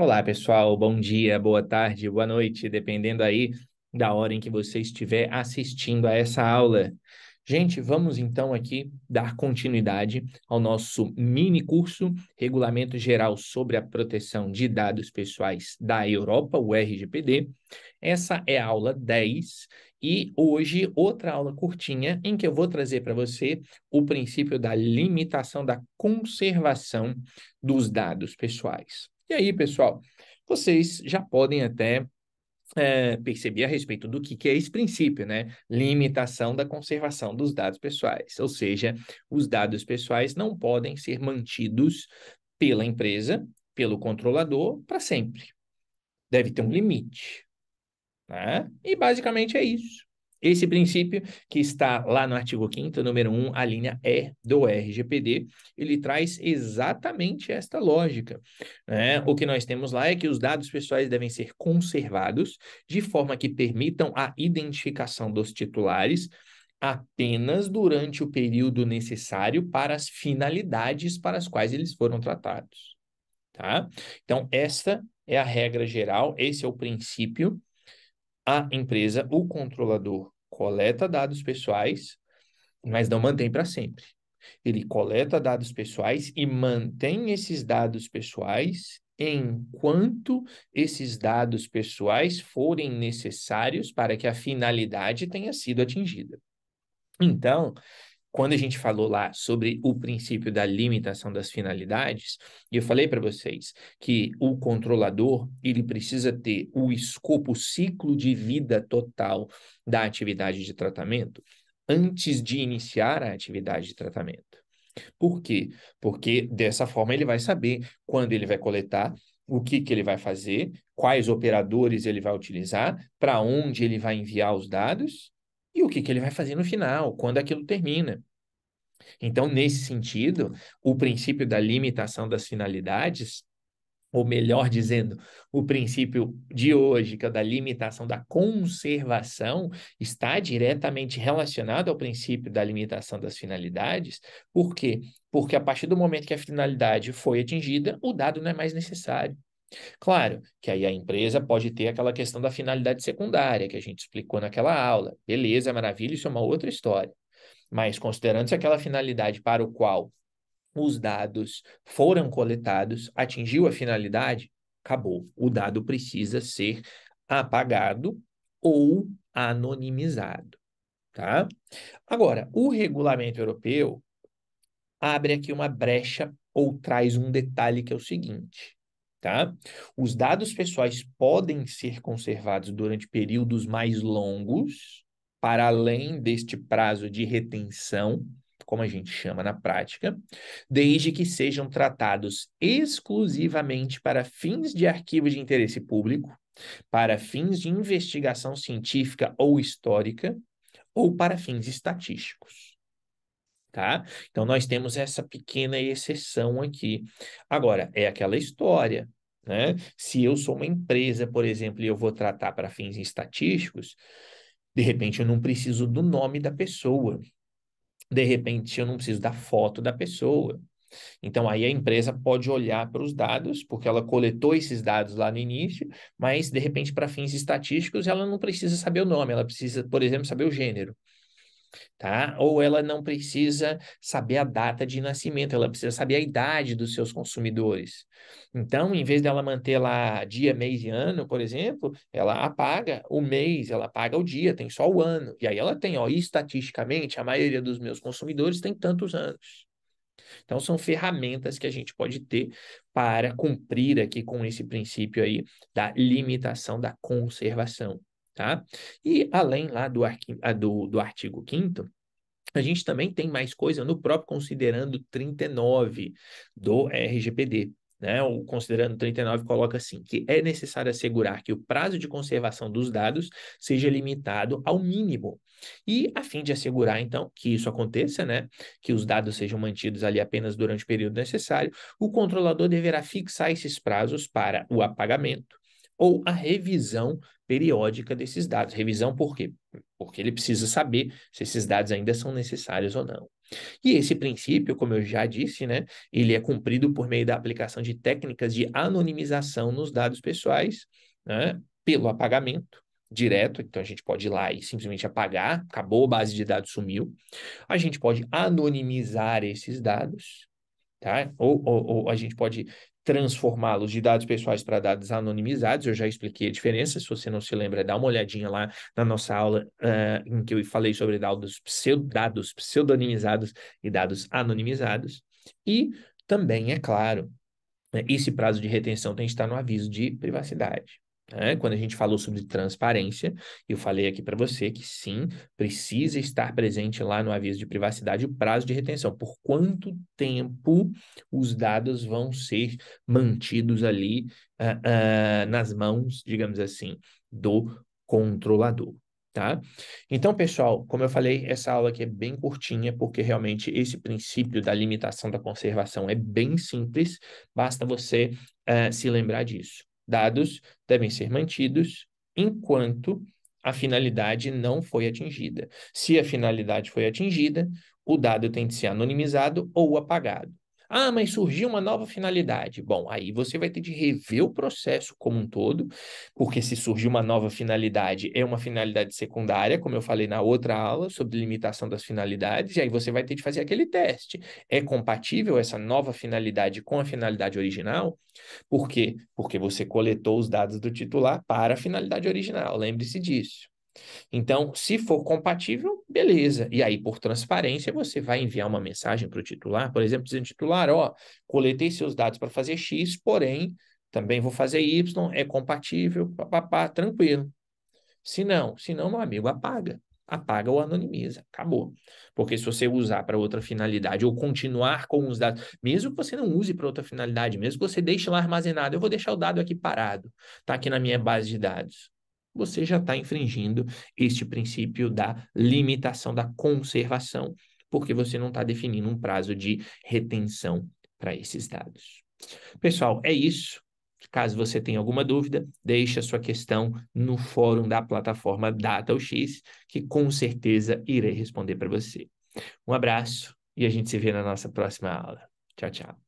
Olá, pessoal. Bom dia, boa tarde, boa noite, dependendo aí da hora em que você estiver assistindo a essa aula. Gente, vamos então aqui dar continuidade ao nosso mini curso Regulamento Geral sobre a Proteção de Dados Pessoais da Europa, o RGPD. Essa é a aula 10 e hoje outra aula curtinha em que eu vou trazer para você o princípio da limitação da conservação dos dados pessoais. E aí, pessoal, vocês já podem até é, perceber a respeito do que, que é esse princípio, né? Limitação da conservação dos dados pessoais. Ou seja, os dados pessoais não podem ser mantidos pela empresa, pelo controlador, para sempre. Deve ter um limite. Né? E basicamente é isso. Esse princípio, que está lá no artigo 5, número 1, a linha E do RGPD, ele traz exatamente esta lógica. Né? O que nós temos lá é que os dados pessoais devem ser conservados de forma que permitam a identificação dos titulares apenas durante o período necessário para as finalidades para as quais eles foram tratados. Tá? Então, esta é a regra geral, esse é o princípio a empresa, o controlador, coleta dados pessoais, mas não mantém para sempre. Ele coleta dados pessoais e mantém esses dados pessoais enquanto esses dados pessoais forem necessários para que a finalidade tenha sido atingida. Então, quando a gente falou lá sobre o princípio da limitação das finalidades, e eu falei para vocês que o controlador, ele precisa ter o escopo, o ciclo de vida total da atividade de tratamento antes de iniciar a atividade de tratamento. Por quê? Porque dessa forma ele vai saber quando ele vai coletar, o que, que ele vai fazer, quais operadores ele vai utilizar, para onde ele vai enviar os dados e o que, que ele vai fazer no final, quando aquilo termina. Então, nesse uhum. sentido, o princípio da limitação das finalidades, ou melhor dizendo, o princípio de hoje, que é da limitação da conservação, está diretamente relacionado ao princípio da limitação das finalidades. Por quê? Porque a partir do momento que a finalidade foi atingida, o dado não é mais necessário. Claro que aí a empresa pode ter aquela questão da finalidade secundária que a gente explicou naquela aula. Beleza, maravilha, isso é uma outra história. Mas considerando-se aquela finalidade para o qual os dados foram coletados, atingiu a finalidade, acabou. O dado precisa ser apagado ou anonimizado, tá? Agora, o regulamento europeu abre aqui uma brecha ou traz um detalhe que é o seguinte, tá? Os dados pessoais podem ser conservados durante períodos mais longos para além deste prazo de retenção, como a gente chama na prática, desde que sejam tratados exclusivamente para fins de arquivo de interesse público, para fins de investigação científica ou histórica, ou para fins estatísticos. Tá? Então, nós temos essa pequena exceção aqui. Agora, é aquela história. Né? Se eu sou uma empresa, por exemplo, e eu vou tratar para fins estatísticos, de repente, eu não preciso do nome da pessoa. De repente, eu não preciso da foto da pessoa. Então, aí a empresa pode olhar para os dados, porque ela coletou esses dados lá no início, mas, de repente, para fins estatísticos, ela não precisa saber o nome, ela precisa, por exemplo, saber o gênero tá? Ou ela não precisa saber a data de nascimento, ela precisa saber a idade dos seus consumidores. Então, em vez dela manter lá dia, mês e ano, por exemplo, ela apaga o mês, ela apaga o dia, tem só o ano. E aí ela tem, ó, estatisticamente, a maioria dos meus consumidores tem tantos anos. Então, são ferramentas que a gente pode ter para cumprir aqui com esse princípio aí da limitação da conservação. Tá? E além lá do, ah, do, do artigo 5 a gente também tem mais coisa no próprio considerando 39 do RGPD. Né, o considerando 39 coloca assim que é necessário assegurar que o prazo de conservação dos dados seja limitado ao mínimo. E a fim de assegurar então que isso aconteça, né, que os dados sejam mantidos ali apenas durante o período necessário, o controlador deverá fixar esses prazos para o apagamento, ou a revisão periódica desses dados. Revisão por quê? Porque ele precisa saber se esses dados ainda são necessários ou não. E esse princípio, como eu já disse, né, ele é cumprido por meio da aplicação de técnicas de anonimização nos dados pessoais, né, pelo apagamento direto, então a gente pode ir lá e simplesmente apagar, acabou a base de dados, sumiu. A gente pode anonimizar esses dados, tá? Ou, ou, ou a gente pode transformá-los de dados pessoais para dados anonimizados. Eu já expliquei a diferença. Se você não se lembra, dá uma olhadinha lá na nossa aula uh, em que eu falei sobre dados, dados pseudonimizados e dados anonimizados. E também, é claro, né, esse prazo de retenção tem que estar no aviso de privacidade. Né, quando a gente falou sobre transparência, eu falei aqui para você que sim, precisa estar presente lá no aviso de privacidade o prazo de retenção. Por quanto tempo os dados vão ser mantidos ali uh, uh, nas mãos, digamos assim, do controlador? Tá? Então, pessoal, como eu falei, essa aula aqui é bem curtinha, porque realmente esse princípio da limitação da conservação é bem simples, basta você uh, se lembrar disso dados uhum. devem ser mantidos enquanto a finalidade não foi atingida. Se a finalidade foi atingida, o dado tem de ser anonimizado ou apagado. Ah, mas surgiu uma nova finalidade. Bom, aí você vai ter de rever o processo como um todo, porque se surgiu uma nova finalidade, é uma finalidade secundária, como eu falei na outra aula sobre limitação das finalidades, e aí você vai ter de fazer aquele teste. É compatível essa nova finalidade com a finalidade original? Por quê? Porque você coletou os dados do titular para a finalidade original. Lembre-se disso. Então, se for compatível, beleza. E aí, por transparência, você vai enviar uma mensagem para o titular, por exemplo, dizendo titular, ó, coletei seus dados para fazer X, porém, também vou fazer Y, é compatível, papapá, tranquilo. Se não, se não, meu amigo, apaga. Apaga ou anonimiza, acabou. Porque se você usar para outra finalidade ou continuar com os dados, mesmo que você não use para outra finalidade, mesmo que você deixe lá armazenado, eu vou deixar o dado aqui parado, tá aqui na minha base de dados você já está infringindo este princípio da limitação da conservação, porque você não está definindo um prazo de retenção para esses dados. Pessoal, é isso. Caso você tenha alguma dúvida, deixe a sua questão no fórum da plataforma DataOX, que com certeza irei responder para você. Um abraço e a gente se vê na nossa próxima aula. Tchau, tchau.